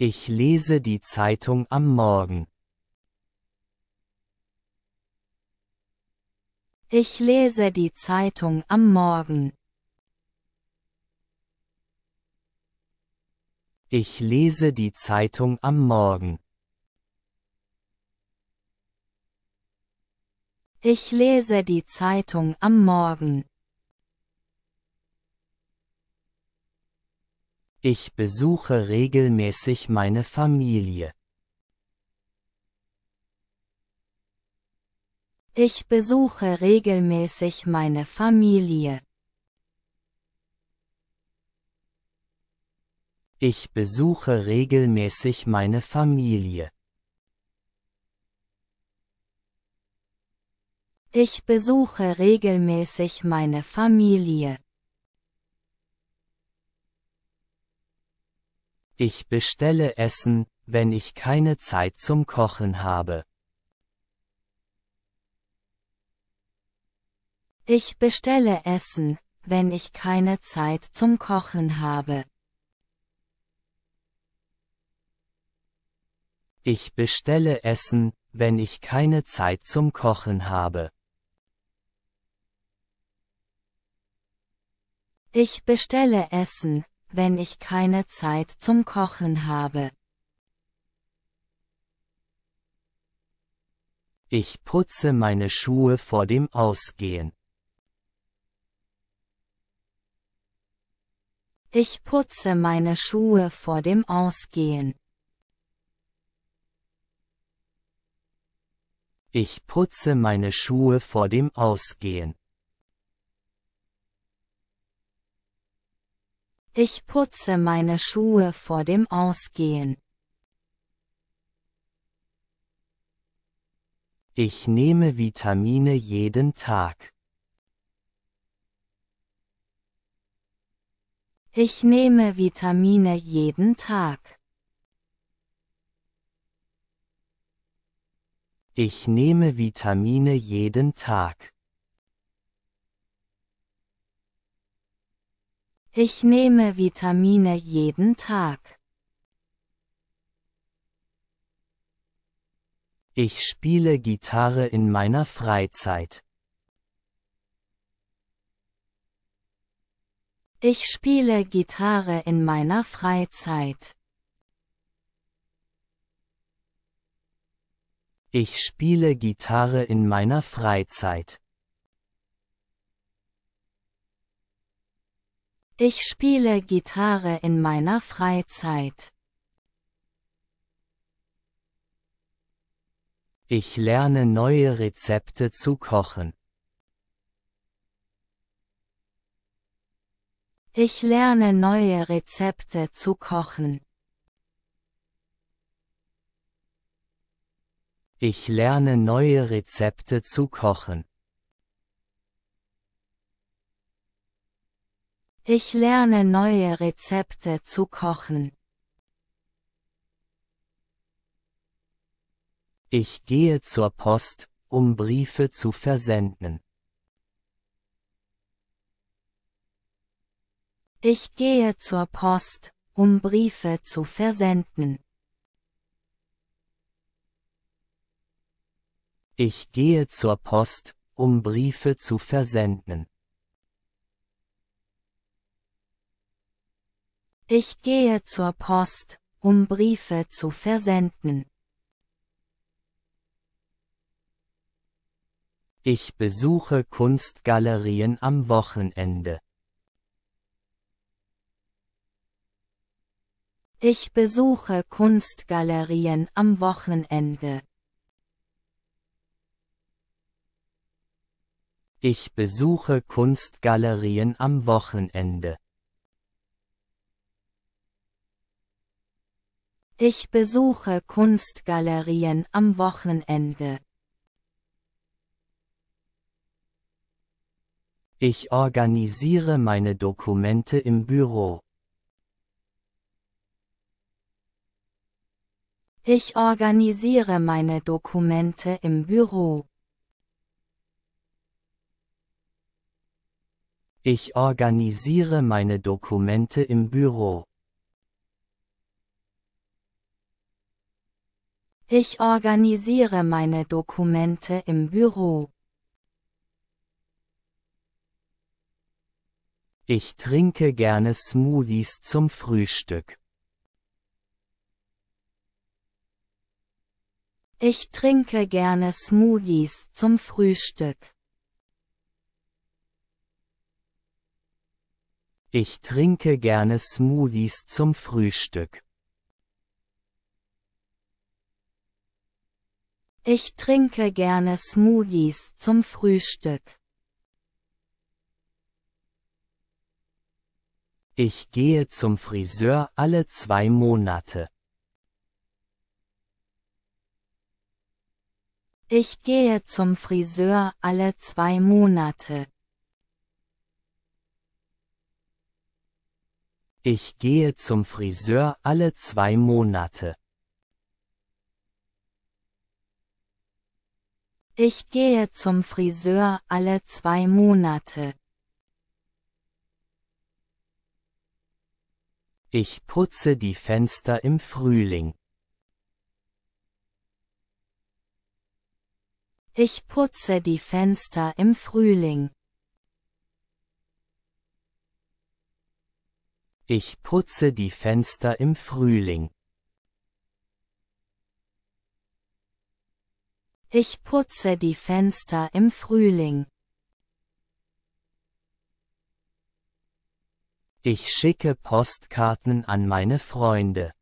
Ich lese die Zeitung am Morgen. Ich lese die Zeitung am Morgen. Ich lese die Zeitung am Morgen. Ich lese die Zeitung am Morgen. Ich besuche regelmäßig meine Familie. Ich besuche regelmäßig meine Familie. Ich besuche regelmäßig meine Familie. Ich besuche regelmäßig meine Familie. Ich bestelle Essen, wenn ich keine Zeit zum Kochen habe. Ich bestelle Essen, wenn ich keine Zeit zum Kochen habe. Ich bestelle Essen, wenn ich keine Zeit zum Kochen habe. Ich bestelle Essen, wenn ich keine Zeit zum Kochen habe. Ich putze meine Schuhe vor dem Ausgehen. Ich putze meine Schuhe vor dem Ausgehen. Ich putze meine Schuhe vor dem Ausgehen. Ich putze meine Schuhe vor dem Ausgehen. Ich nehme Vitamine jeden Tag. Ich nehme Vitamine jeden Tag. Ich nehme Vitamine jeden Tag. Ich nehme Vitamine jeden Tag. Ich spiele Gitarre in meiner Freizeit. Ich spiele Gitarre in meiner Freizeit. Ich spiele Gitarre in meiner Freizeit. Ich spiele Gitarre in meiner Freizeit. Ich lerne neue Rezepte zu kochen. Ich lerne neue Rezepte zu kochen. Ich lerne neue Rezepte zu kochen. Ich lerne neue Rezepte zu kochen. Ich gehe zur Post, um Briefe zu versenden. Ich gehe zur Post, um Briefe zu versenden. Ich gehe zur Post, um Briefe zu versenden. Ich gehe zur Post, um Briefe zu versenden. Ich besuche Kunstgalerien am Wochenende. Ich besuche Kunstgalerien am Wochenende. Ich besuche Kunstgalerien am Wochenende. Ich besuche Kunstgalerien am Wochenende. Ich organisiere meine Dokumente im Büro. Ich organisiere meine Dokumente im Büro. Ich organisiere meine Dokumente im Büro. Ich organisiere meine Dokumente im Büro. Ich trinke gerne Smoothies zum Frühstück. Ich trinke gerne Smoothies zum Frühstück. Ich trinke gerne Smoothies zum Frühstück. Ich trinke gerne Smoothies zum Frühstück. Ich gehe zum Friseur alle zwei Monate. Ich gehe zum Friseur alle zwei Monate. Ich gehe zum Friseur alle zwei Monate. Ich gehe zum Friseur alle zwei Monate. Ich putze die Fenster im Frühling. Ich putze die Fenster im Frühling. Ich putze die Fenster im Frühling. Ich putze die Fenster im Frühling. Ich schicke Postkarten an meine Freunde.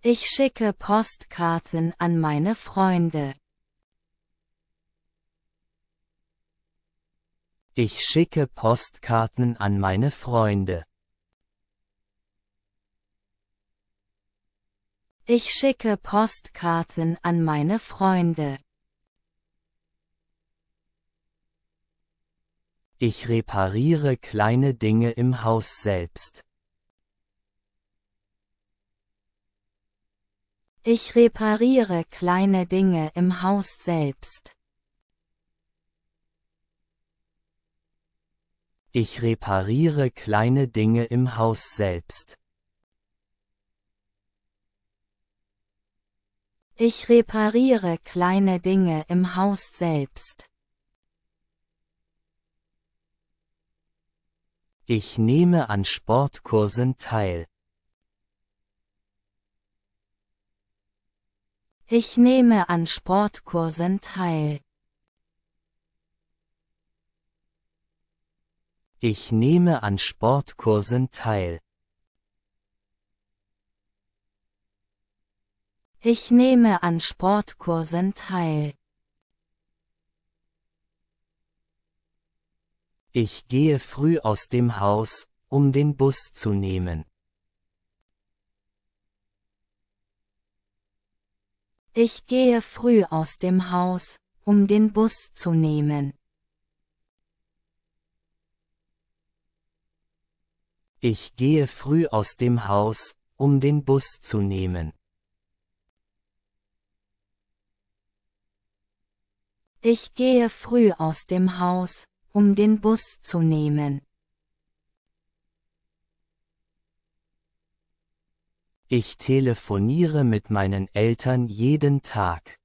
Ich schicke Postkarten an meine Freunde. Ich schicke Postkarten an meine Freunde. Ich schicke Postkarten an meine Freunde. Ich repariere kleine Dinge im Haus selbst. Ich repariere kleine Dinge im Haus selbst. Ich repariere kleine Dinge im Haus selbst. Ich repariere kleine Dinge im Haus selbst. Ich nehme an Sportkursen teil. Ich nehme an Sportkursen teil. Ich nehme an Sportkursen teil. Ich nehme an Sportkursen teil. Ich gehe früh aus dem Haus, um den Bus zu nehmen. Ich gehe früh aus dem Haus, um den Bus zu nehmen. Ich gehe früh aus dem Haus, um den Bus zu nehmen. Ich gehe früh aus dem Haus, um den Bus zu nehmen. Ich telefoniere mit meinen Eltern jeden Tag.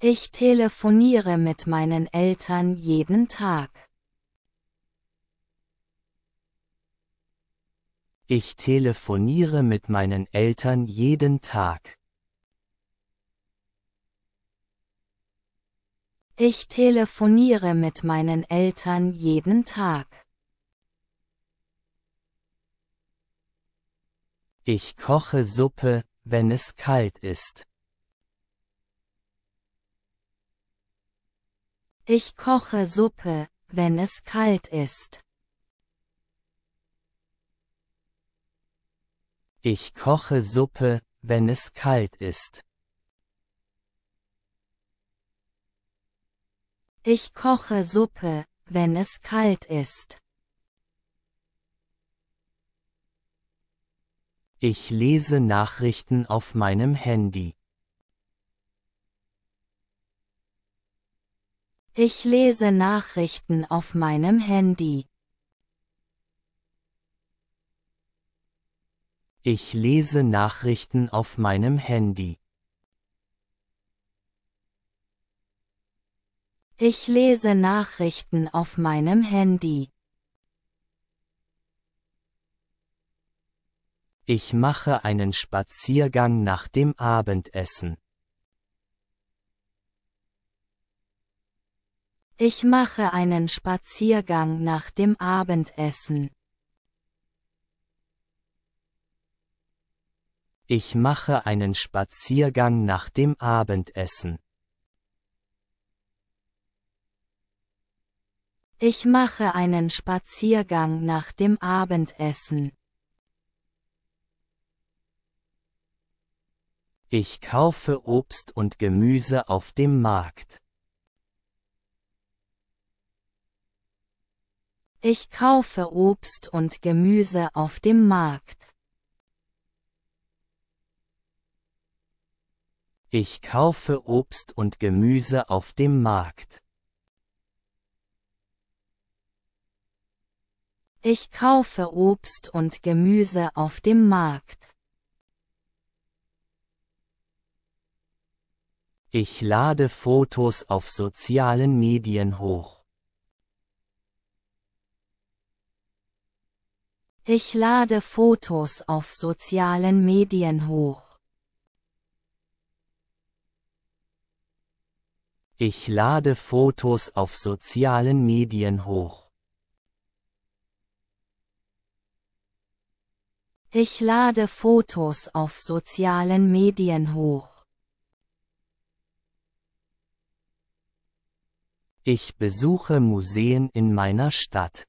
Ich telefoniere mit meinen Eltern jeden Tag. Ich telefoniere mit meinen Eltern jeden Tag. Ich telefoniere mit meinen Eltern jeden Tag. Ich koche Suppe, wenn es kalt ist. Ich koche Suppe, wenn es kalt ist. Ich koche Suppe, wenn es kalt ist. Ich koche Suppe, wenn es kalt ist. Ich lese Nachrichten auf meinem Handy. Ich lese Nachrichten auf meinem Handy. Ich lese Nachrichten auf meinem Handy. Ich lese Nachrichten auf meinem Handy. Ich mache einen Spaziergang nach dem Abendessen. Ich mache einen Spaziergang nach dem Abendessen. Ich mache einen Spaziergang nach dem Abendessen. Ich mache einen Spaziergang nach dem Abendessen. Ich kaufe Obst und Gemüse auf dem Markt. Ich kaufe Obst und Gemüse auf dem Markt. Ich kaufe Obst und Gemüse auf dem Markt. Ich kaufe Obst und Gemüse auf dem Markt. Ich lade Fotos auf sozialen Medien hoch. Ich lade Fotos auf sozialen Medien hoch. Ich lade Fotos auf sozialen Medien hoch. Ich lade Fotos auf sozialen Medien hoch. Ich besuche Museen in meiner Stadt.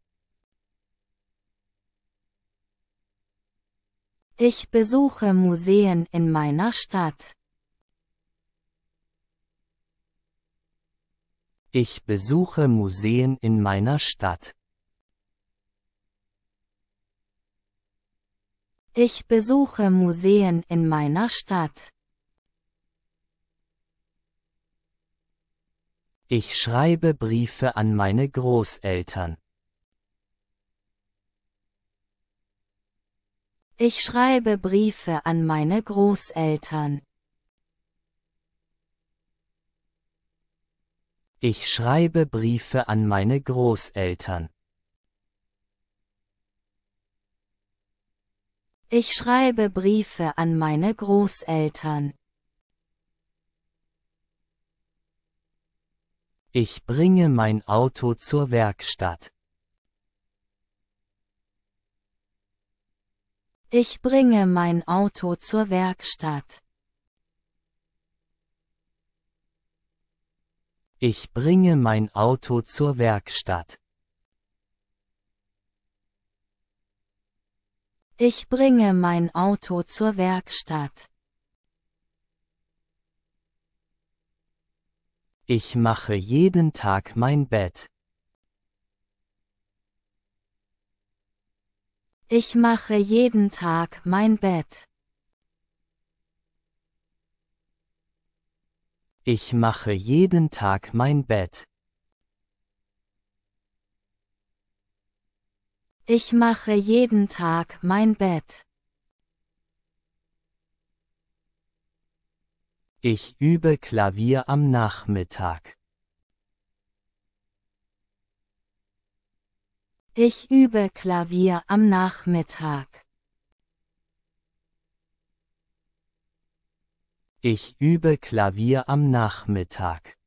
Ich besuche Museen in meiner Stadt. Ich besuche Museen in meiner Stadt. Ich besuche Museen in meiner Stadt. Ich schreibe Briefe an meine Großeltern. Ich schreibe Briefe an meine Großeltern. Ich schreibe Briefe an meine Großeltern. Ich schreibe Briefe an meine Großeltern. Ich bringe mein Auto zur Werkstatt. Ich bringe mein Auto zur Werkstatt. Ich bringe mein Auto zur Werkstatt. Ich bringe mein Auto zur Werkstatt. Ich mache jeden Tag mein Bett. Ich mache jeden Tag mein Bett. Ich mache jeden Tag mein Bett. Ich mache jeden Tag mein Bett. Ich übe Klavier am Nachmittag. Ich übe Klavier am Nachmittag. Ich übe Klavier am Nachmittag.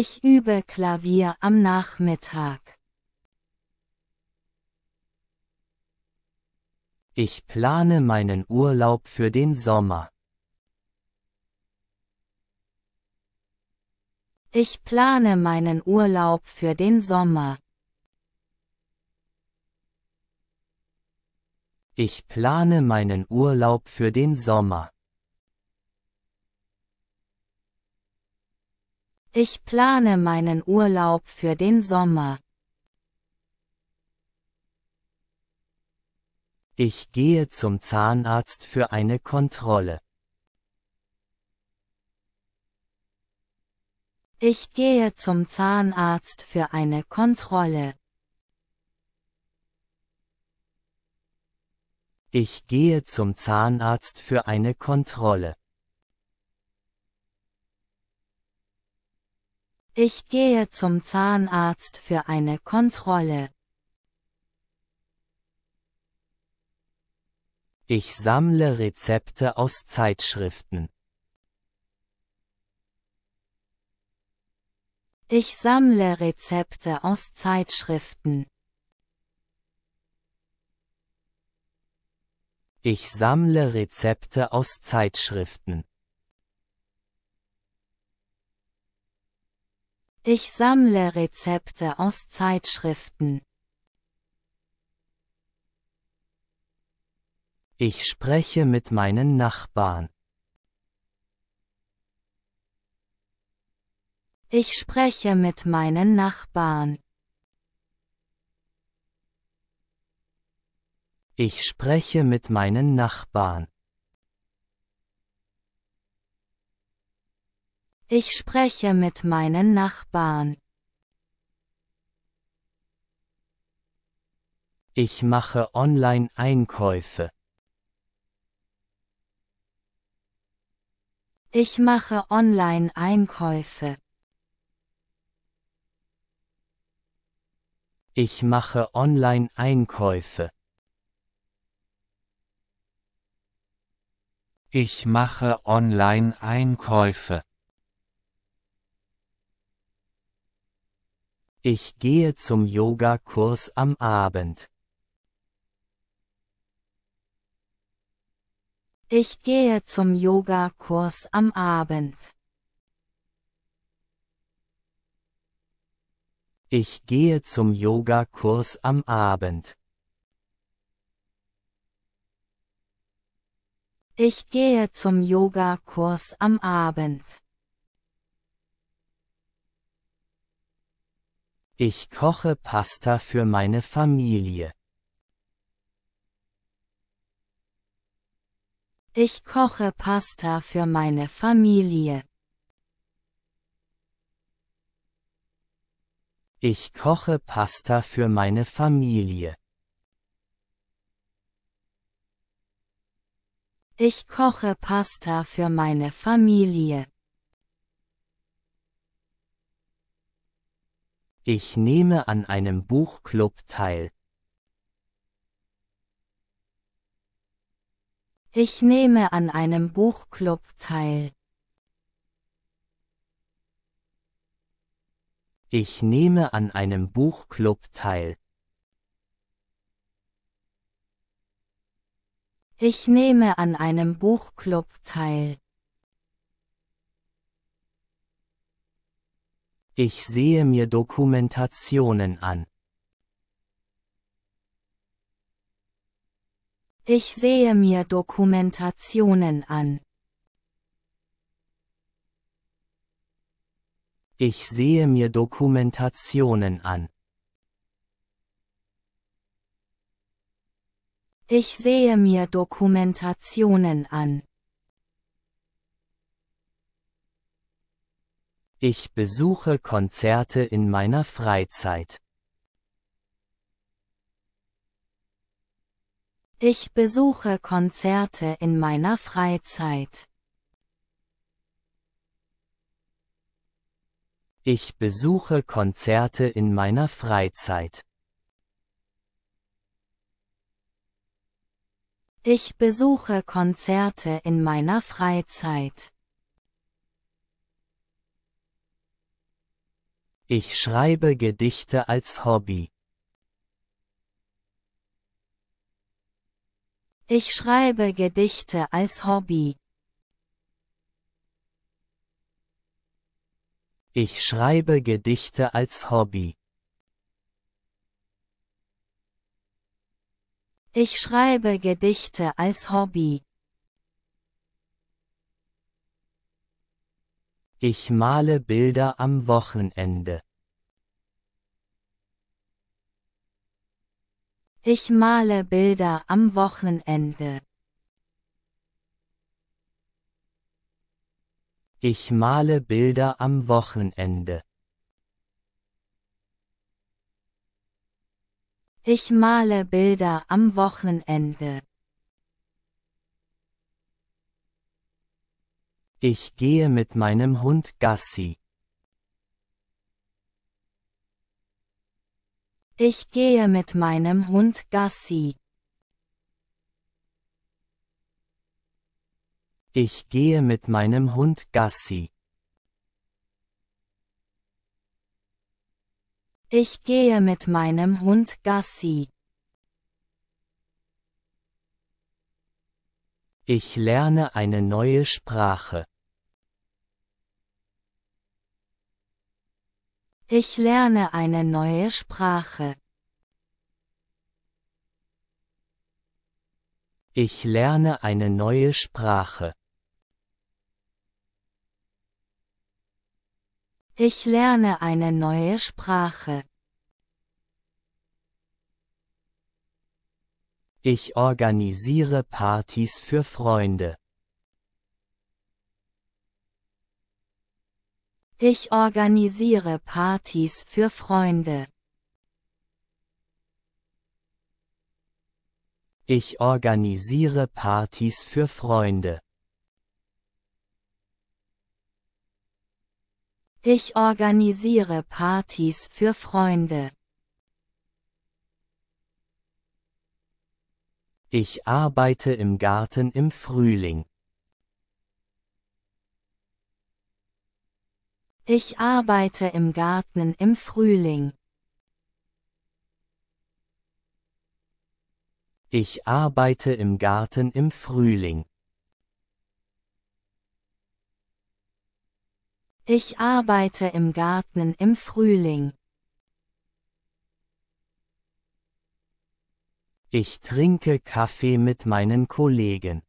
Ich übe Klavier am Nachmittag. Ich plane meinen Urlaub für den Sommer. Ich plane meinen Urlaub für den Sommer. Ich plane meinen Urlaub für den Sommer. Ich plane meinen Urlaub für den Sommer. Ich gehe zum Zahnarzt für eine Kontrolle. Ich gehe zum Zahnarzt für eine Kontrolle. Ich gehe zum Zahnarzt für eine Kontrolle. Ich gehe zum Zahnarzt für eine Kontrolle. Ich sammle Rezepte aus Zeitschriften. Ich sammle Rezepte aus Zeitschriften. Ich sammle Rezepte aus Zeitschriften. Ich sammle Rezepte aus Zeitschriften. Ich spreche mit meinen Nachbarn. Ich spreche mit meinen Nachbarn. Ich spreche mit meinen Nachbarn. Ich spreche mit meinen Nachbarn. Ich mache Online-Einkäufe. Ich mache Online-Einkäufe. Ich mache Online-Einkäufe. Ich mache Online-Einkäufe. Ich gehe zum Yogakurs am Abend. Ich gehe zum Yogakurs am Abend. Ich gehe zum Yogakurs am Abend. Ich gehe zum Yogakurs am Abend. Ich koche Pasta für meine Familie. Ich koche Pasta für meine Familie. Ich koche Pasta für meine Familie. Ich koche Pasta für meine Familie. Ich nehme an einem Buchclub teil. Ich nehme an einem Buchclub teil. Ich nehme an einem Buchclub teil. Ich nehme an einem Buchclub teil. Ich sehe mir Dokumentationen an. Ich sehe mir Dokumentationen an. Ich sehe mir Dokumentationen an. Ich sehe mir Dokumentationen an. Ich besuche Konzerte in meiner Freizeit. Ich besuche Konzerte in meiner Freizeit. Ich besuche Konzerte in meiner Freizeit. Ich besuche Konzerte in meiner Freizeit. Ich schreibe Gedichte als Hobby. Ich schreibe Gedichte als Hobby. Ich schreibe Gedichte als Hobby. Ich schreibe Gedichte als Hobby. Ich male Bilder am Wochenende. Ich male Bilder am Wochenende. Ich male Bilder am Wochenende. Ich male Bilder am Wochenende. Ich gehe mit meinem Hund Gassi. Ich gehe mit meinem Hund Gassi. Ich gehe mit meinem Hund Gassi. Ich gehe mit meinem Hund Gassi. Ich lerne eine neue Sprache. Ich lerne eine neue Sprache. Ich lerne eine neue Sprache. Ich lerne eine neue Sprache. Ich organisiere Partys für Freunde. Ich organisiere Partys für Freunde. Ich organisiere Partys für Freunde. Ich organisiere Partys für Freunde. Ich arbeite im Garten im Frühling. Ich arbeite im Garten im Frühling. Ich arbeite im Garten im Frühling. Ich arbeite im Garten im Frühling. Ich trinke Kaffee mit meinen Kollegen.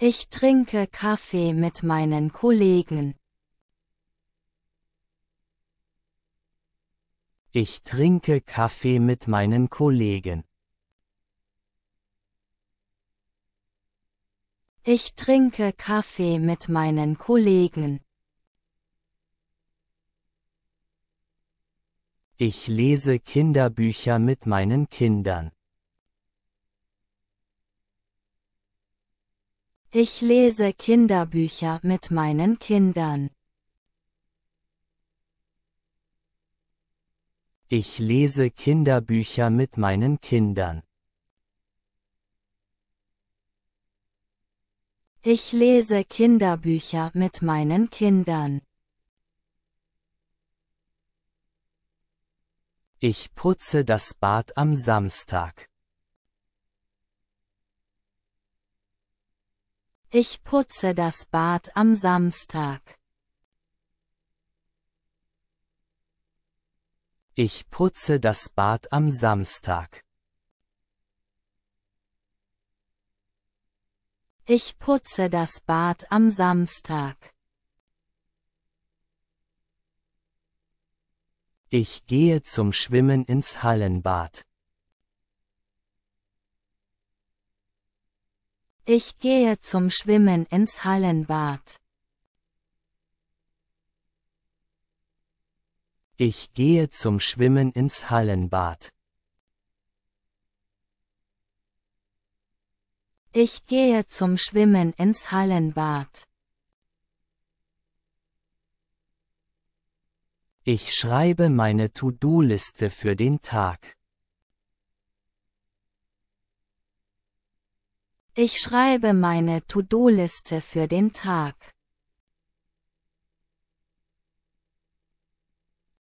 Ich trinke Kaffee mit meinen Kollegen. Ich trinke Kaffee mit meinen Kollegen. Ich trinke Kaffee mit meinen Kollegen. Ich lese Kinderbücher mit meinen Kindern. Ich lese Kinderbücher mit meinen Kindern. Ich lese Kinderbücher mit meinen Kindern. Ich lese Kinderbücher mit meinen Kindern. Ich putze das Bad am Samstag. Ich putze das Bad am Samstag. Ich putze das Bad am Samstag. Ich putze das Bad am Samstag. Ich gehe zum Schwimmen ins Hallenbad. Ich gehe zum Schwimmen ins Hallenbad. Ich gehe zum Schwimmen ins Hallenbad. Ich gehe zum Schwimmen ins Hallenbad. Ich schreibe meine To-Do-Liste für den Tag. Ich schreibe meine To-Do-Liste für den Tag.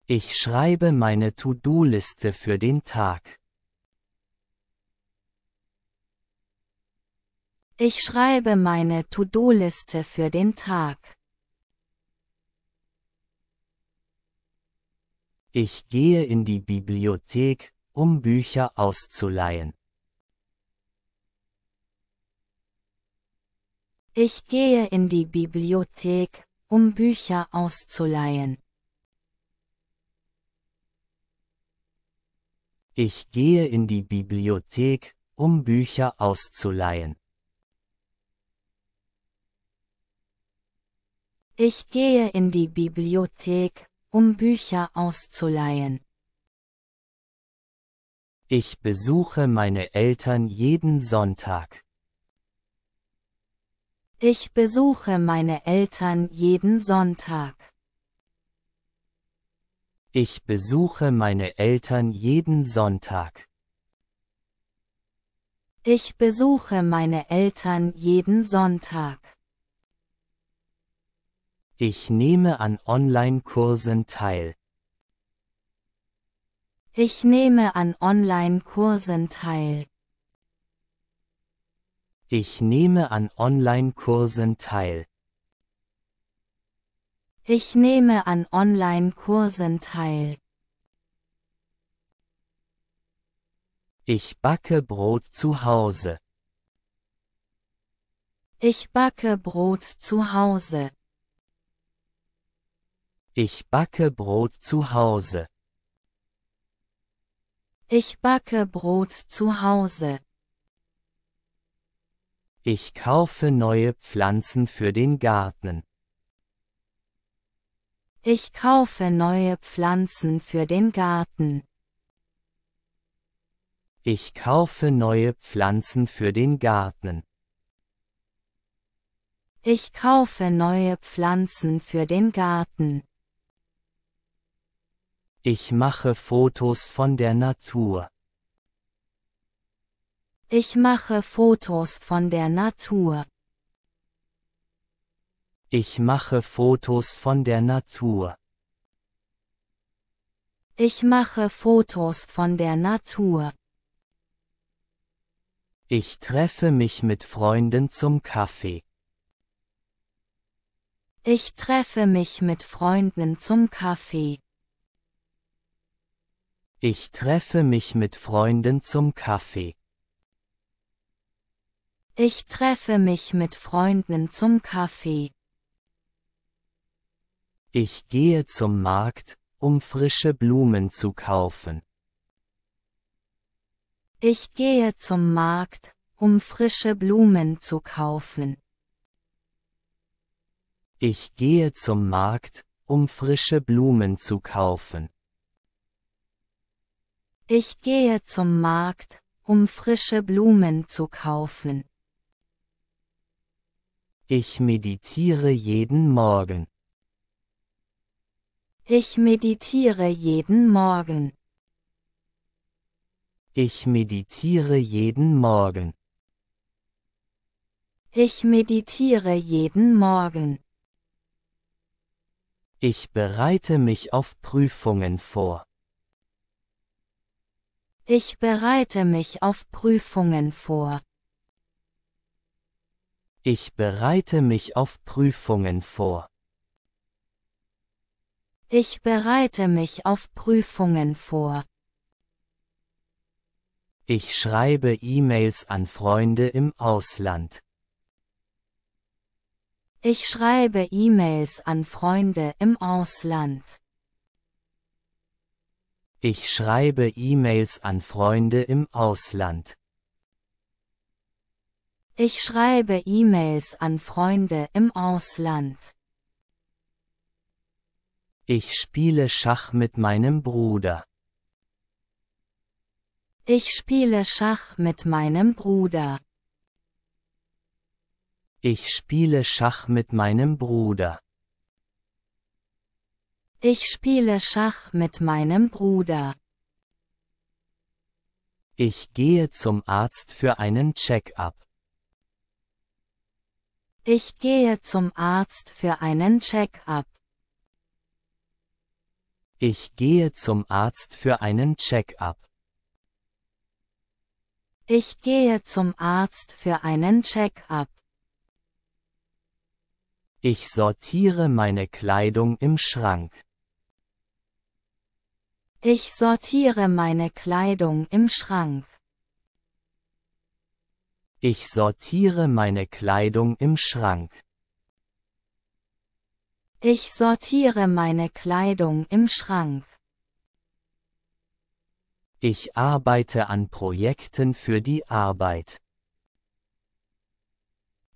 Ich schreibe meine To-Do-Liste für den Tag. Ich schreibe meine To-Do-Liste für den Tag. Ich gehe in die Bibliothek, um Bücher auszuleihen. Ich gehe in die Bibliothek, um Bücher auszuleihen. Ich gehe in die Bibliothek, um Bücher auszuleihen. Ich gehe in die Bibliothek, um Bücher auszuleihen. Ich besuche meine Eltern jeden Sonntag. Ich besuche meine Eltern jeden Sonntag. Ich besuche meine Eltern jeden Sonntag. Ich besuche meine Eltern jeden Sonntag. Ich nehme an Online-Kursen teil. Ich nehme an Online-Kursen teil. Ich nehme an Online-Kursen teil. Ich nehme an Online-Kursen teil. Ich backe Brot zu Hause. Ich backe Brot zu Hause. Ich backe Brot zu Hause. Ich backe Brot zu Hause. Ich kaufe neue Pflanzen für den Garten. Ich kaufe neue Pflanzen für den Garten. Ich kaufe neue Pflanzen für den Garten. Ich kaufe neue Pflanzen für den Garten. Ich mache Fotos von der Natur. Ich mache Fotos von der Natur. Ich mache Fotos von der Natur. Ich mache Fotos von der Natur. Ich treffe mich mit Freunden zum Kaffee. Ich treffe mich mit Freunden zum Kaffee. Ich treffe mich mit Freunden zum Kaffee. Ich treffe mich mit Freunden zum Kaffee. Ich gehe zum Markt, um frische Blumen zu kaufen. Ich gehe zum Markt, um frische Blumen zu kaufen. Ich gehe zum Markt, um frische Blumen zu kaufen. Ich gehe zum Markt, um frische Blumen zu kaufen. Ich meditiere jeden Morgen. Ich meditiere jeden Morgen. Ich meditiere jeden Morgen. Ich meditiere jeden Morgen. Ich bereite mich auf Prüfungen vor. Ich bereite mich auf Prüfungen vor. Ich bereite mich auf Prüfungen vor. Ich bereite mich auf Prüfungen vor. Ich schreibe E-Mails an Freunde im Ausland. Ich schreibe E-Mails an Freunde im Ausland. Ich schreibe E-Mails an Freunde im Ausland. Ich schreibe E-Mails an Freunde im Ausland. Ich spiele Schach mit meinem Bruder. Ich spiele Schach mit meinem Bruder. Ich spiele Schach mit meinem Bruder. Ich spiele Schach mit meinem Bruder. Ich gehe zum Arzt für einen Check-up. Ich gehe zum Arzt für einen Check-up. Ich gehe zum Arzt für einen Check-up. Ich gehe zum Arzt für einen Check-up. Ich sortiere meine Kleidung im Schrank. Ich sortiere meine Kleidung im Schrank. Ich sortiere meine Kleidung im Schrank. Ich sortiere meine Kleidung im Schrank. Ich arbeite an Projekten für die Arbeit.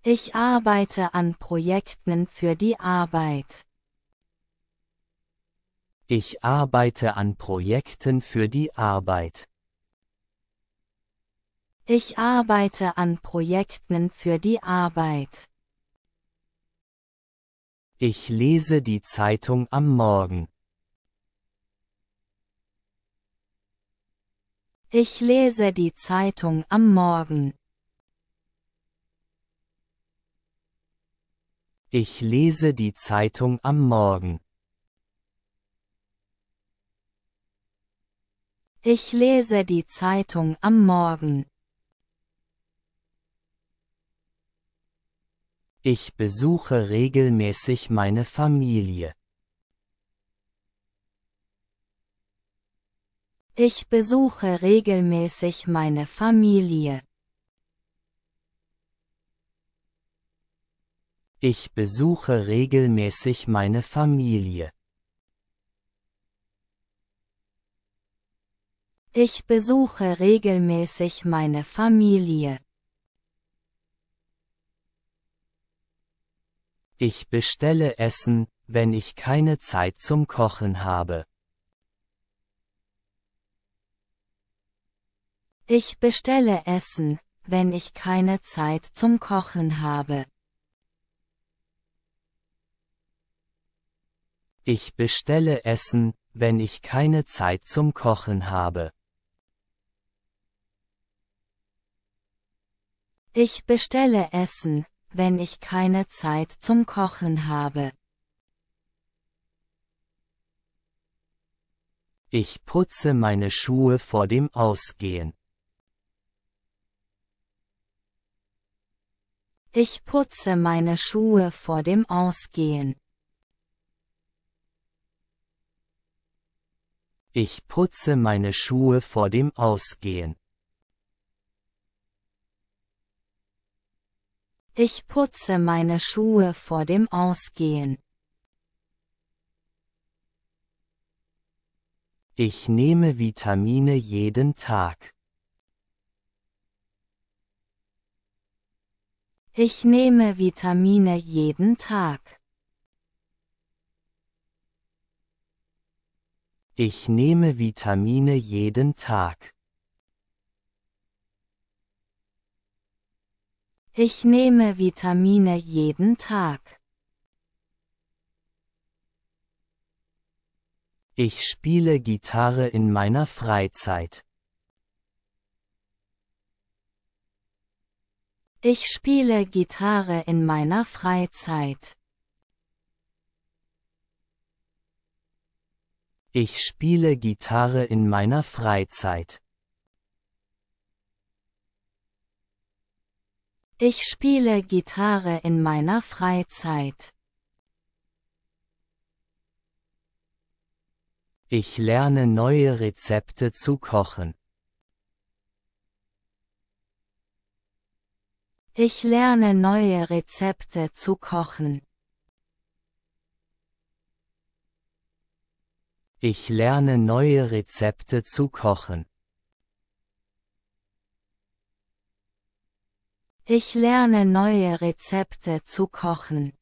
Ich arbeite an Projekten für die Arbeit. Ich arbeite an Projekten für die Arbeit. Ich arbeite an Projekten für die Arbeit. Ich lese die Zeitung am Morgen. Ich lese die Zeitung am Morgen. Ich lese die Zeitung am Morgen. Ich lese die Zeitung am Morgen. Ich besuche regelmäßig meine Familie. Ich besuche regelmäßig meine Familie. Ich besuche regelmäßig meine Familie. Ich besuche regelmäßig meine Familie. Ich bestelle Essen, wenn ich keine Zeit zum Kochen habe. Ich bestelle Essen, wenn ich keine Zeit zum Kochen habe. Ich bestelle Essen, wenn ich keine Zeit zum Kochen habe. Ich bestelle Essen, wenn ich keine Zeit zum Kochen habe. Ich putze meine Schuhe vor dem Ausgehen. Ich putze meine Schuhe vor dem Ausgehen. Ich putze meine Schuhe vor dem Ausgehen. Ich putze meine Schuhe vor dem Ausgehen. Ich nehme Vitamine jeden Tag. Ich nehme Vitamine jeden Tag. Ich nehme Vitamine jeden Tag. Ich nehme Vitamine jeden Tag. Ich spiele Gitarre in meiner Freizeit. Ich spiele Gitarre in meiner Freizeit. Ich spiele Gitarre in meiner Freizeit. Ich spiele Gitarre in meiner Freizeit. Ich lerne neue Rezepte zu kochen. Ich lerne neue Rezepte zu kochen. Ich lerne neue Rezepte zu kochen. Ich lerne neue Rezepte zu kochen.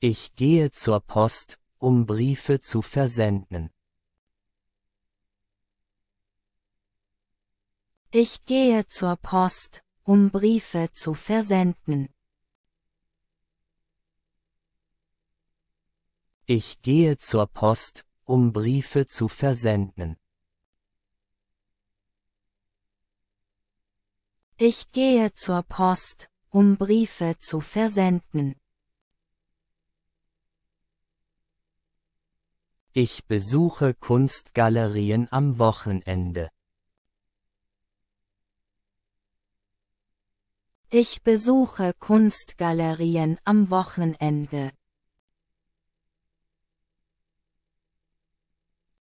Ich gehe zur Post, um Briefe zu versenden. Ich gehe zur Post, um Briefe zu versenden. Ich gehe zur Post, um Briefe zu versenden. Ich gehe zur Post, um Briefe zu versenden. Ich besuche Kunstgalerien am Wochenende. Ich besuche Kunstgalerien am Wochenende.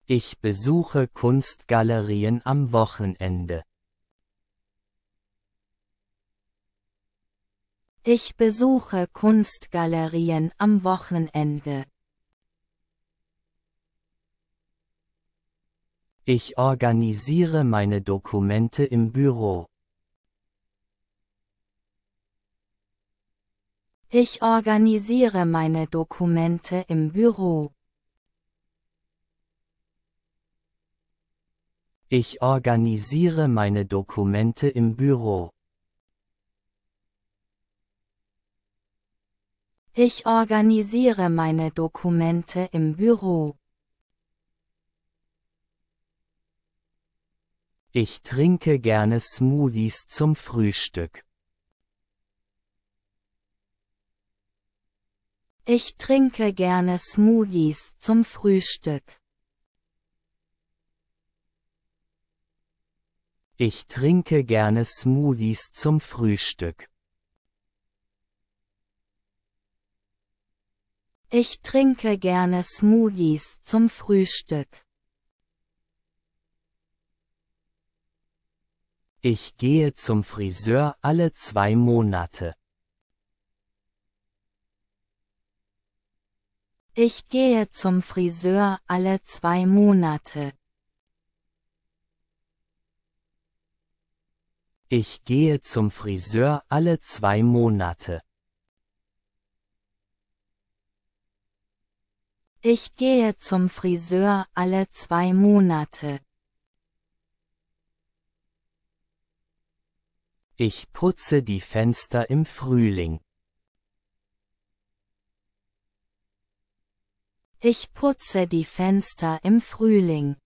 Ich besuche Kunstgalerien am Wochenende. Ich besuche Kunstgalerien am Wochenende. Ich organisiere meine Dokumente im Büro. Ich organisiere meine Dokumente im Büro. Ich organisiere meine Dokumente im Büro. Ich organisiere meine Dokumente im Büro. Ich trinke gerne Smoothies zum Frühstück. Ich trinke gerne Smoothies zum Frühstück. Ich trinke gerne Smoothies zum Frühstück. Ich trinke gerne Smoothies zum Frühstück. Ich gehe zum Friseur alle zwei Monate. Ich gehe zum Friseur alle zwei Monate. Ich gehe zum Friseur alle zwei Monate. Ich gehe zum Friseur alle zwei Monate. Ich putze die Fenster im Frühling. Ich putze die Fenster im Frühling.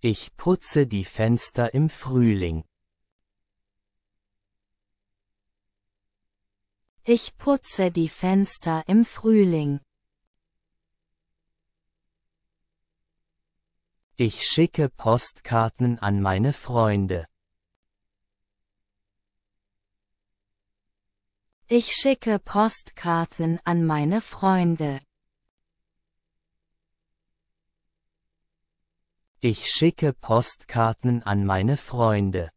Ich putze die Fenster im Frühling. Ich putze die Fenster im Frühling. Ich schicke Postkarten an meine Freunde. Ich schicke Postkarten an meine Freunde. Ich schicke Postkarten an meine Freunde.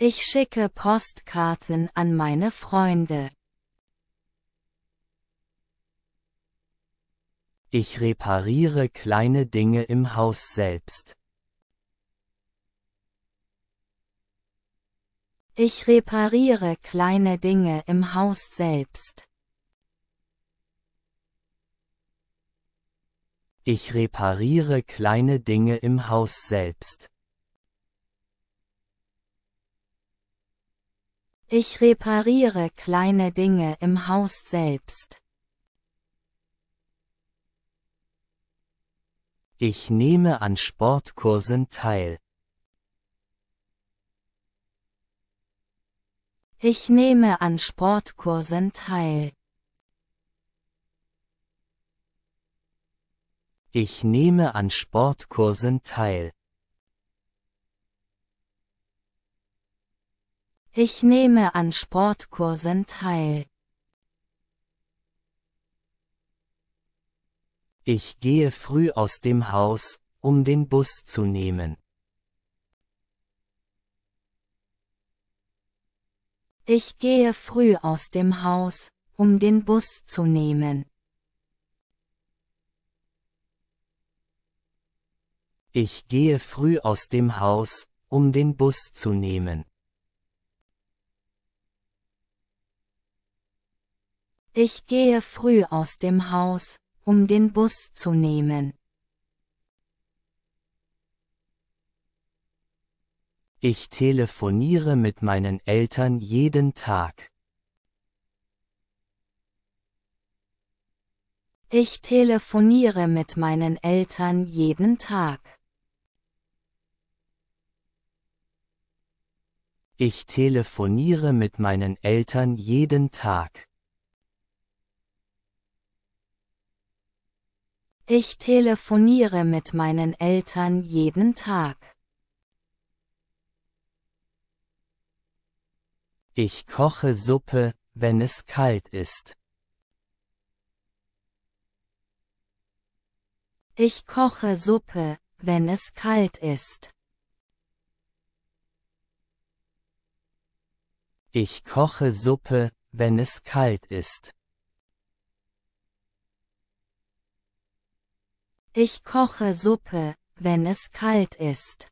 Ich schicke Postkarten an meine Freunde. Ich repariere kleine Dinge im Haus selbst. Ich repariere kleine Dinge im Haus selbst. Ich repariere kleine Dinge im Haus selbst. Ich repariere kleine Dinge im Haus selbst. Ich nehme an Sportkursen teil. Ich nehme an Sportkursen teil. Ich nehme an Sportkursen teil. Ich nehme an Sportkursen teil. Ich gehe früh aus dem Haus, um den Bus zu nehmen. Ich gehe früh aus dem Haus, um den Bus zu nehmen. Ich gehe früh aus dem Haus, um den Bus zu nehmen. Ich gehe früh aus dem Haus, um den Bus zu nehmen. Ich telefoniere mit meinen Eltern jeden Tag. Ich telefoniere mit meinen Eltern jeden Tag. Ich telefoniere mit meinen Eltern jeden Tag. Ich telefoniere mit meinen Eltern jeden Tag. Ich koche Suppe, wenn es kalt ist. Ich koche Suppe, wenn es kalt ist. Ich koche Suppe, wenn es kalt ist. Ich koche Suppe, wenn es kalt ist.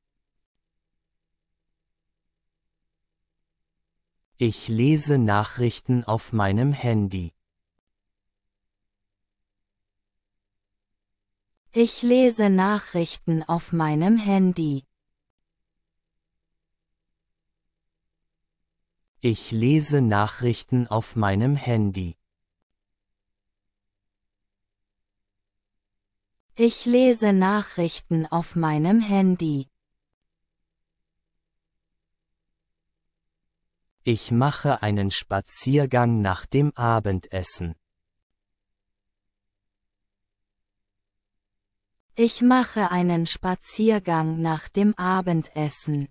Ich lese Nachrichten auf meinem Handy. Ich lese Nachrichten auf meinem Handy. Ich lese Nachrichten auf meinem Handy. Ich lese Nachrichten auf meinem Handy. Ich mache einen Spaziergang nach dem Abendessen. Ich mache einen Spaziergang nach dem Abendessen.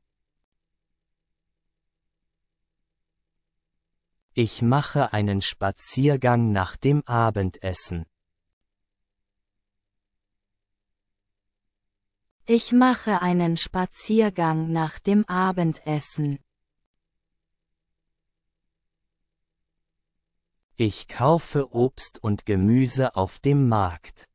Ich mache einen Spaziergang nach dem Abendessen. Ich mache einen Spaziergang nach dem Abendessen. Ich kaufe Obst und Gemüse auf dem Markt.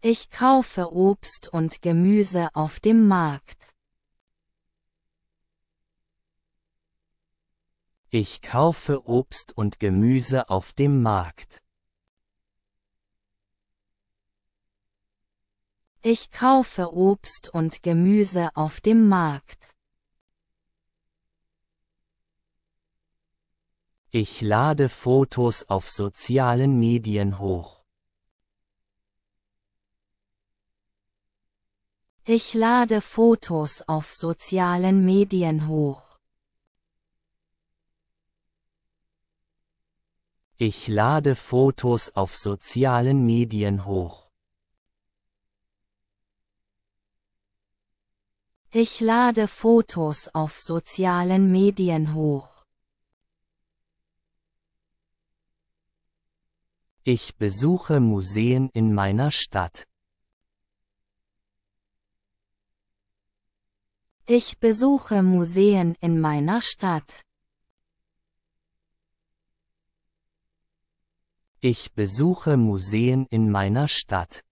Ich kaufe Obst und Gemüse auf dem Markt. Ich kaufe Obst und Gemüse auf dem Markt. Ich kaufe Obst und Gemüse auf dem Markt. Ich lade Fotos auf sozialen Medien hoch. Ich lade Fotos auf sozialen Medien hoch. Ich lade Fotos auf sozialen Medien hoch. Ich lade Fotos auf sozialen Medien hoch. Ich besuche Museen in meiner Stadt. Ich besuche Museen in meiner Stadt. Ich besuche Museen in meiner Stadt.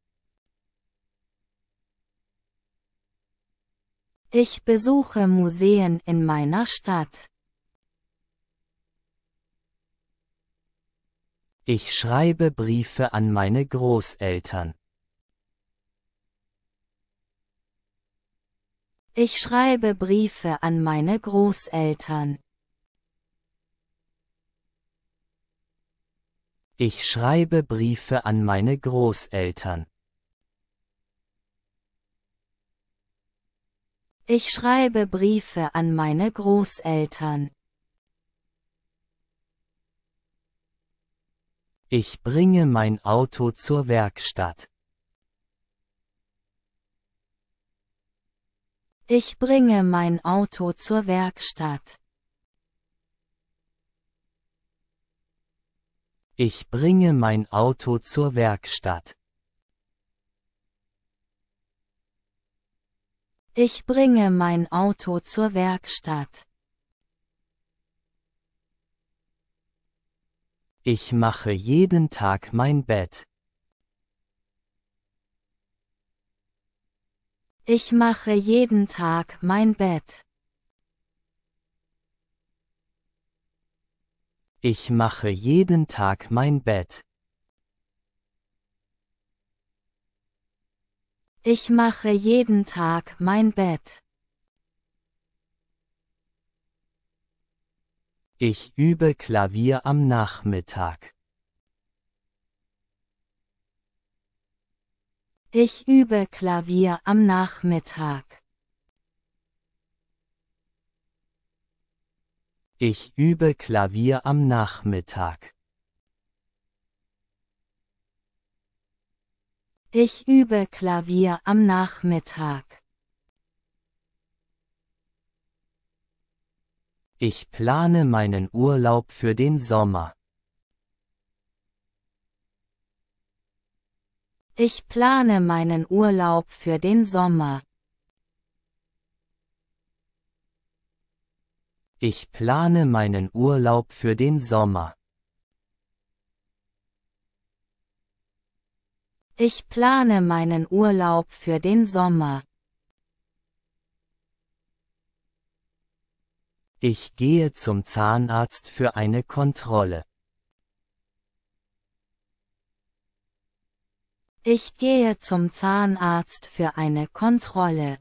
Ich besuche Museen in meiner Stadt. Ich schreibe Briefe an meine Großeltern. Ich schreibe Briefe an meine Großeltern. Ich schreibe Briefe an meine Großeltern. Ich schreibe Briefe an meine Großeltern. Ich bringe mein Auto zur Werkstatt. Ich bringe mein Auto zur Werkstatt. Ich bringe mein Auto zur Werkstatt. Ich bringe mein Auto zur Werkstatt. Ich mache jeden Tag mein Bett. Ich mache jeden Tag mein Bett. Ich mache jeden Tag mein Bett. Ich mache jeden Tag mein Bett. Ich übe Klavier am Nachmittag. Ich übe Klavier am Nachmittag. Ich übe Klavier am Nachmittag. Ich übe Klavier am Nachmittag. Ich plane meinen Urlaub für den Sommer. Ich plane meinen Urlaub für den Sommer. Ich plane meinen Urlaub für den Sommer. Ich plane meinen Urlaub für den Sommer. Ich gehe zum Zahnarzt für eine Kontrolle. Ich gehe zum Zahnarzt für eine Kontrolle.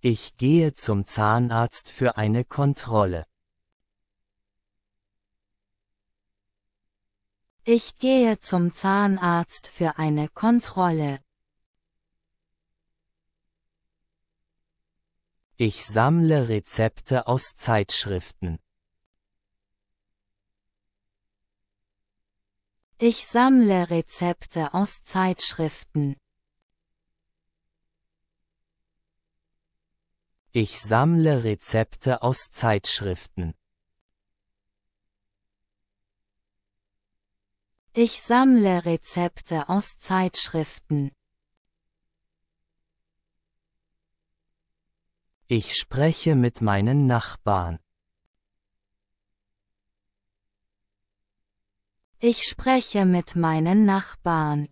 Ich gehe zum Zahnarzt für eine Kontrolle. Ich gehe zum Zahnarzt für eine Kontrolle. Ich sammle Rezepte aus Zeitschriften. Ich sammle Rezepte aus Zeitschriften. Ich sammle Rezepte aus Zeitschriften. Ich sammle Rezepte aus Zeitschriften. Ich spreche mit meinen Nachbarn. Ich spreche mit meinen Nachbarn.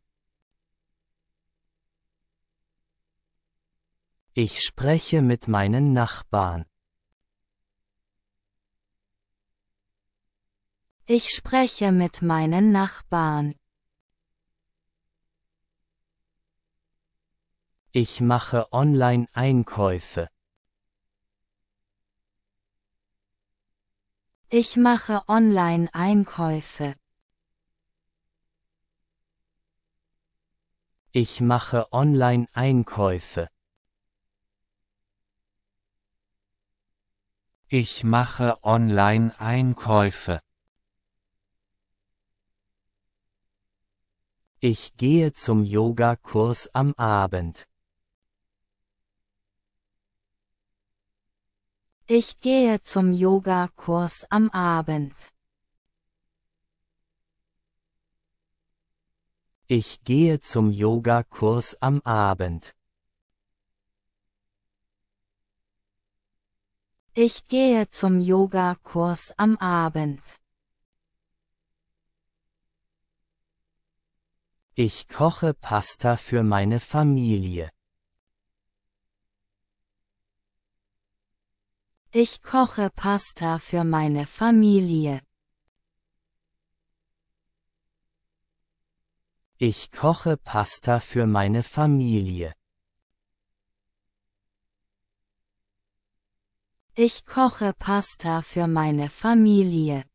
Ich spreche mit meinen Nachbarn. Ich spreche mit meinen Nachbarn. Ich mache Online-Einkäufe. Ich mache Online-Einkäufe. Ich mache Online-Einkäufe. Ich mache Online-Einkäufe. Ich gehe zum Yogakurs am Abend. Ich gehe zum Yogakurs am Abend. Ich gehe zum Yogakurs am Abend. Ich gehe zum Yogakurs am Abend. Ich koche Pasta für meine Familie. Ich koche Pasta für meine Familie. Ich koche Pasta für meine Familie. Ich koche Pasta für meine Familie.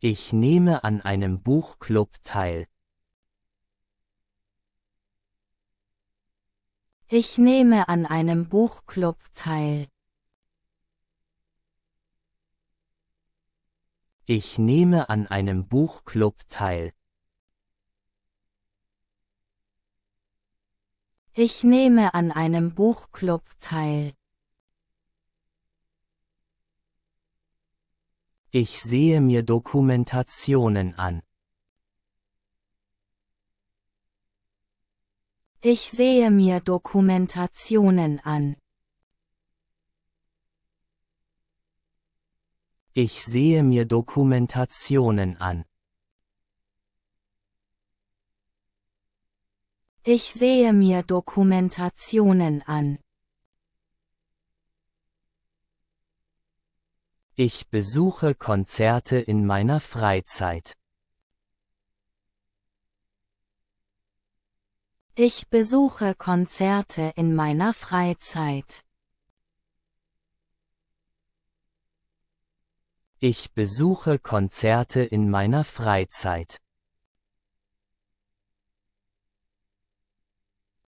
Ich nehme an einem Buchclub teil. Ich nehme an einem Buchclub teil. Ich nehme an einem Buchclub teil. Ich nehme an einem Buchclub teil. Ich sehe mir Dokumentationen an. Ich sehe mir Dokumentationen an. Ich sehe mir Dokumentationen an. Ich sehe mir Dokumentationen an. Ich besuche Konzerte in meiner Freizeit. Ich besuche Konzerte in meiner Freizeit. Ich besuche Konzerte in meiner Freizeit.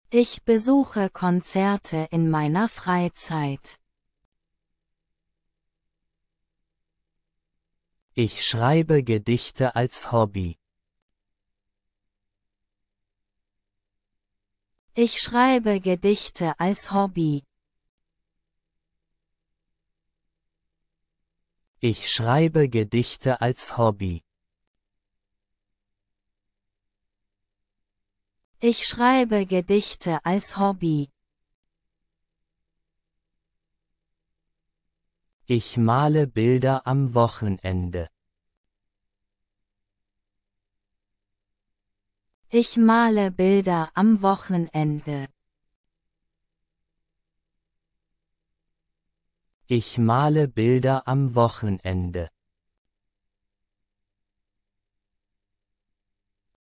Ich besuche Konzerte in meiner Freizeit. Ich schreibe Gedichte als Hobby. Ich schreibe Gedichte als Hobby. Ich schreibe Gedichte als Hobby. Ich schreibe Gedichte als Hobby. Ich male Bilder am Wochenende. Ich male Bilder am Wochenende. Ich male Bilder am Wochenende.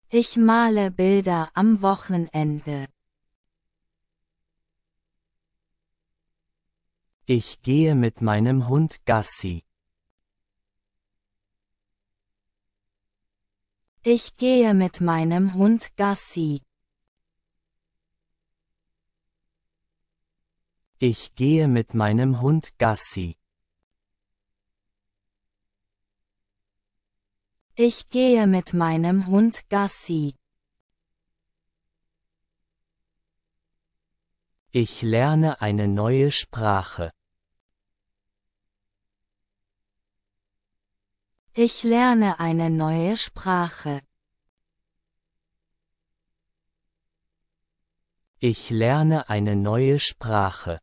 Ich male Bilder am Wochenende. Ich gehe mit meinem Hund Gassi. Ich gehe mit meinem Hund Gassi. Ich gehe mit meinem Hund Gassi. Ich gehe mit meinem Hund Gassi. Ich lerne eine neue Sprache. Ich lerne eine neue Sprache. Ich lerne eine neue Sprache.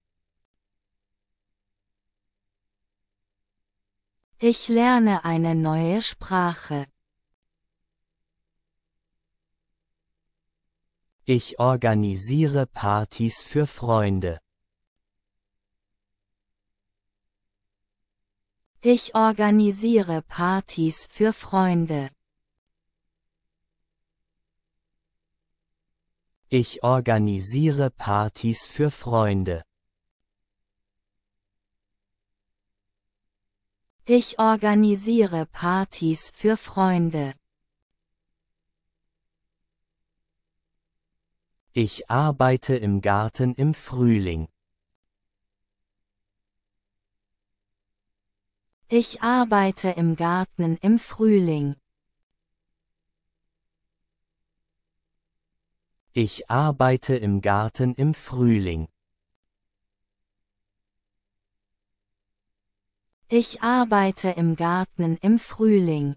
Ich lerne eine neue Sprache. Ich organisiere Partys für Freunde. Ich organisiere Partys für Freunde. Ich organisiere Partys für Freunde. Ich organisiere Partys für Freunde. Ich arbeite im Garten im Frühling. Ich arbeite im Garten im Frühling. Ich arbeite im Garten im Frühling. Ich arbeite im Garten im Frühling.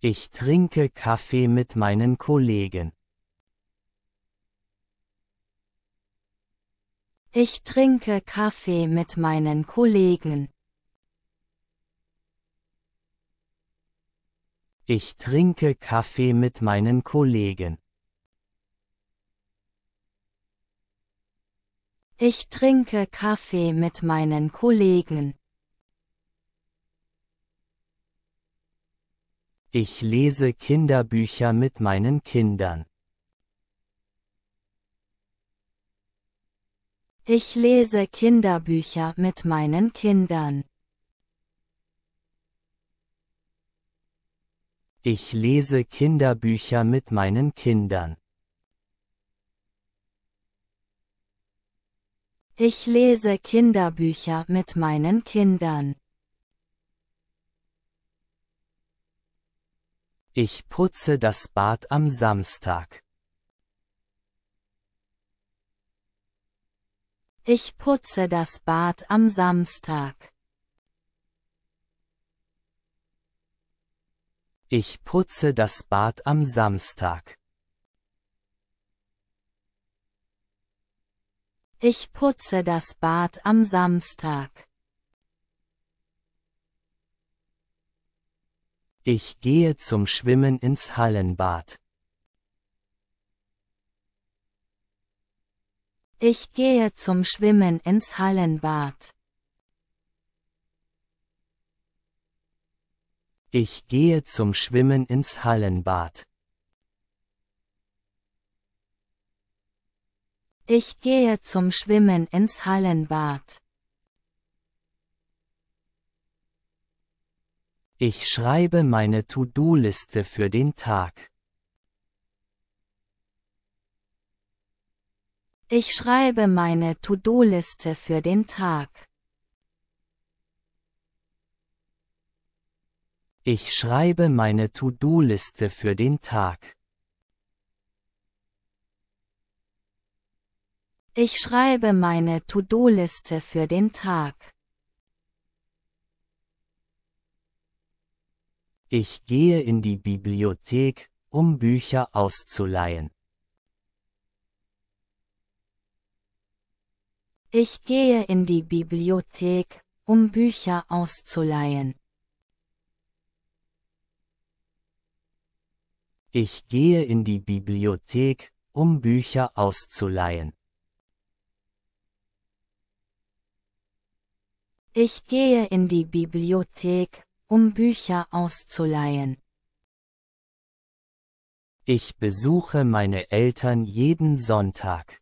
Ich trinke Kaffee mit meinen Kollegen. Ich trinke Kaffee mit meinen Kollegen. Ich trinke Kaffee mit meinen Kollegen. Ich trinke Kaffee mit meinen Kollegen. Ich lese Kinderbücher mit meinen Kindern. Ich lese Kinderbücher mit meinen Kindern. Ich lese Kinderbücher mit meinen Kindern. Ich lese Kinderbücher mit meinen Kindern. Ich putze das Bad am Samstag. Ich putze das Bad am Samstag. Ich putze das Bad am Samstag. Ich putze das Bad am Samstag. Ich gehe zum Schwimmen ins Hallenbad. Ich gehe zum Schwimmen ins Hallenbad. Ich gehe zum Schwimmen ins Hallenbad. Ich gehe zum Schwimmen ins Hallenbad. Ich schreibe meine To-Do-Liste für den Tag. Ich schreibe meine To-Do-Liste für den Tag. Ich schreibe meine To-Do-Liste für den Tag. Ich schreibe meine To-Do-Liste für den Tag. Ich gehe in die Bibliothek, um Bücher auszuleihen. Ich gehe in die Bibliothek, um Bücher auszuleihen. Ich gehe in die Bibliothek, um Bücher auszuleihen. Ich gehe in die Bibliothek, um Bücher auszuleihen. Ich besuche meine Eltern jeden Sonntag.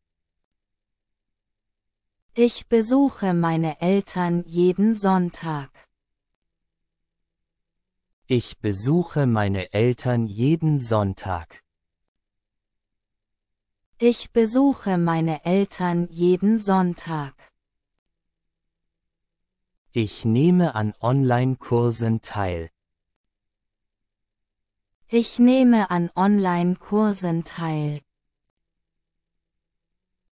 Ich besuche meine Eltern jeden Sonntag. Ich besuche meine Eltern jeden Sonntag. Ich besuche meine Eltern jeden Sonntag. Ich nehme an Online-Kursen teil. Ich nehme an Online-Kursen teil.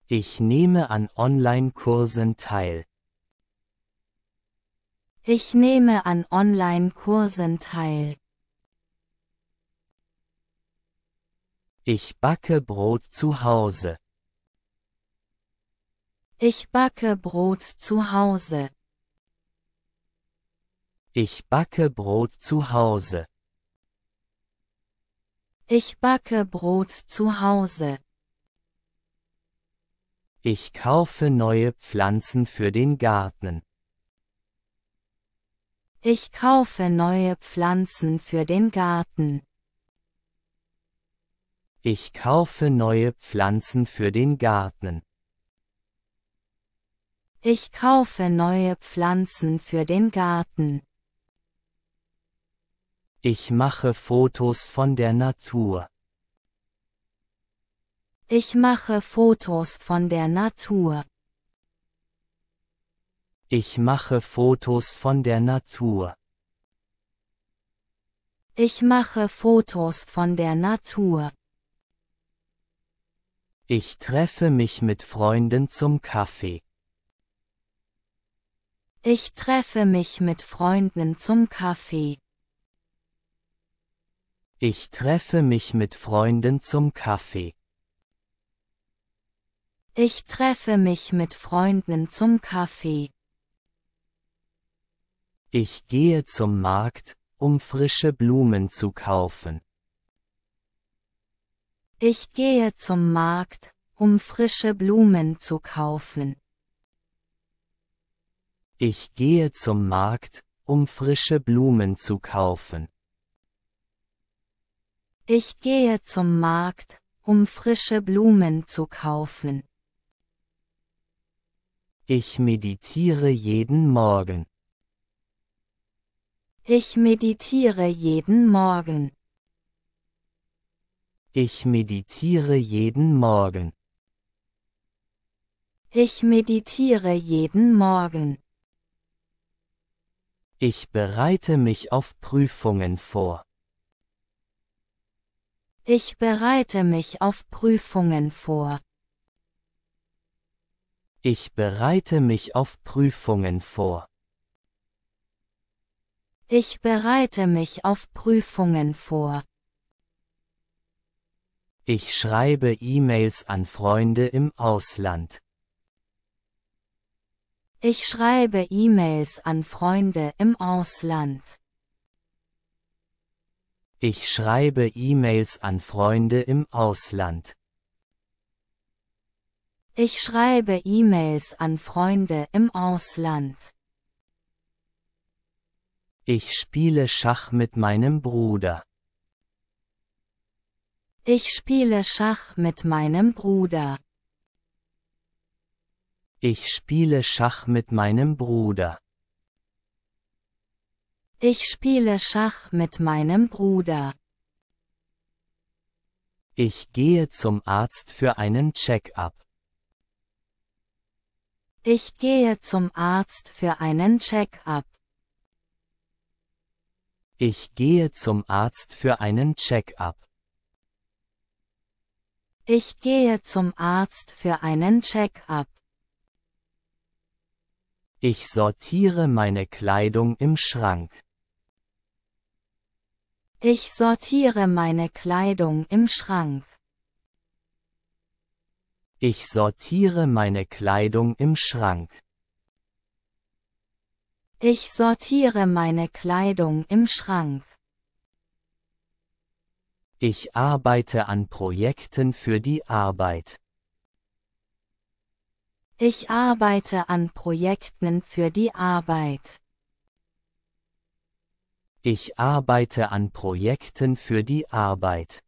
Ich nehme an Online-Kursen teil. Ich nehme an Online-Kursen teil. Ich backe Brot zu Hause. Ich backe Brot zu Hause. Ich backe Brot zu Hause. Ich backe Brot zu Hause. Ich kaufe neue Pflanzen für den Garten. Ich kaufe neue Pflanzen für den Garten. Ich kaufe neue Pflanzen für den Garten. Ich kaufe neue Pflanzen für den Garten. Ich mache Fotos von der Natur. Ich mache Fotos von der Natur. Ich mache Fotos von der Natur. Ich mache Fotos von der Natur. Ich treffe mich mit Freunden zum Kaffee. Ich treffe mich mit Freunden zum Kaffee. Ich treffe mich mit Freunden zum Kaffee. Ich treffe mich mit Freunden zum Kaffee. Ich gehe zum Markt, um frische Blumen zu kaufen. Ich gehe zum Markt, um frische Blumen zu kaufen. Ich gehe zum Markt, um frische Blumen zu kaufen. Ich gehe zum Markt, um frische Blumen zu kaufen. Ich meditiere jeden Morgen. Ich meditiere jeden Morgen. Ich meditiere jeden Morgen. Ich meditiere jeden Morgen. Ich bereite mich auf Prüfungen vor. Ich bereite mich auf Prüfungen vor. Ich bereite mich auf Prüfungen vor. Ich bereite mich auf Prüfungen vor. Ich schreibe E-Mails an Freunde im Ausland. Ich schreibe E-Mails an Freunde im Ausland. Ich schreibe E-Mails an Freunde im Ausland. Ich schreibe E-Mails an Freunde im Ausland. Ich spiele Schach mit meinem Bruder. Ich spiele Schach mit meinem Bruder. Ich spiele Schach mit meinem Bruder. Ich spiele Schach mit meinem Bruder. Ich gehe zum Arzt für einen Check-up. Ich gehe zum Arzt für einen Check-up. Ich gehe zum Arzt für einen Check-up. Ich gehe zum Arzt für einen Check-up. Ich sortiere meine Kleidung im Schrank. Ich sortiere meine Kleidung im Schrank. Ich sortiere meine Kleidung im Schrank. Ich sortiere meine Kleidung im Schrank. Ich arbeite an Projekten für die Arbeit. Ich arbeite an Projekten für die Arbeit. Ich arbeite an Projekten für die Arbeit.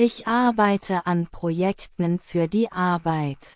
Ich arbeite an Projekten für die Arbeit.